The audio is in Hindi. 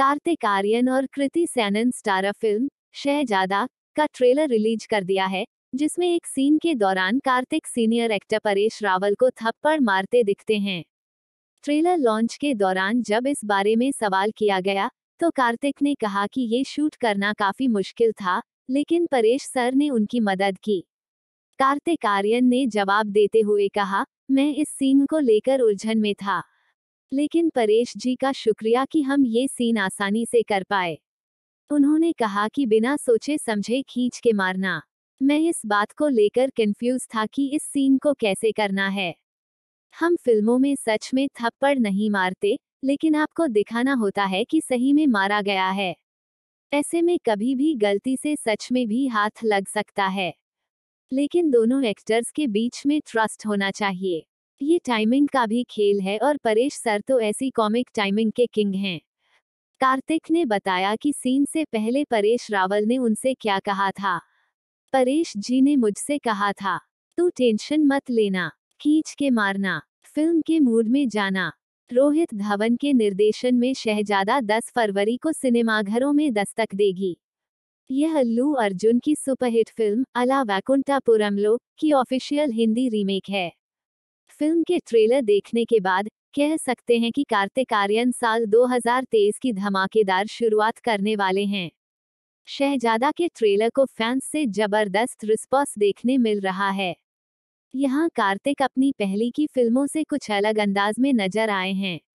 कार्तिक आर्यन और कृति सैनन स्टारा फिल्म शहजादा का ट्रेलर रिलीज कर दिया है जिसमें एक सीन के दौरान कार्तिक सीनियर एक्टर परेश रावल को थप्पड़ मारते दिखते हैं ट्रेलर लॉन्च के दौरान जब इस बारे में सवाल किया गया तो कार्तिक ने कहा कि ये शूट करना काफी मुश्किल था लेकिन परेश सर ने उनकी मदद की कार्तिक आर्यन ने जवाब देते हुए कहा मैं इस सीन को लेकर उलझन में था लेकिन परेश जी का शुक्रिया कि हम ये सीन आसानी से कर पाए उन्होंने कहा कि बिना सोचे समझे खींच के मारना मैं इस बात को लेकर कंफ्यूज था कि इस सीन को कैसे करना है हम फिल्मों में सच में थप्पड़ नहीं मारते लेकिन आपको दिखाना होता है कि सही में मारा गया है ऐसे में कभी भी गलती से सच में भी हाथ लग सकता है लेकिन दोनों एक्टर्स के बीच में ट्रस्ट होना चाहिए ये टाइमिंग का भी खेल है और परेश सर तो ऐसी कॉमिक टाइमिंग के किंग हैं कार्तिक ने बताया कि सीन से पहले परेश रावल ने उनसे क्या कहा था परेश जी ने मुझसे कहा था तू टेंशन मत लेना खींच के मारना फिल्म के मूड में जाना रोहित धवन के निर्देशन में शहजादा 10 फरवरी को सिनेमाघरों में दस्तक देगी यह अल्लू अर्जुन की सुपरहिट फिल्म अला वैकुंठापुरमलो की ऑफिशियल हिंदी रीमेक है फिल्म के ट्रेलर देखने के बाद कह सकते हैं कि कार्तिक आर्यन साल 2023 की धमाकेदार शुरुआत करने वाले हैं शहजादा के ट्रेलर को फैंस से जबरदस्त रिस्पॉन्स देखने मिल रहा है यहाँ कार्तिक अपनी पहली की फिल्मों से कुछ अलग अंदाज में नजर आए हैं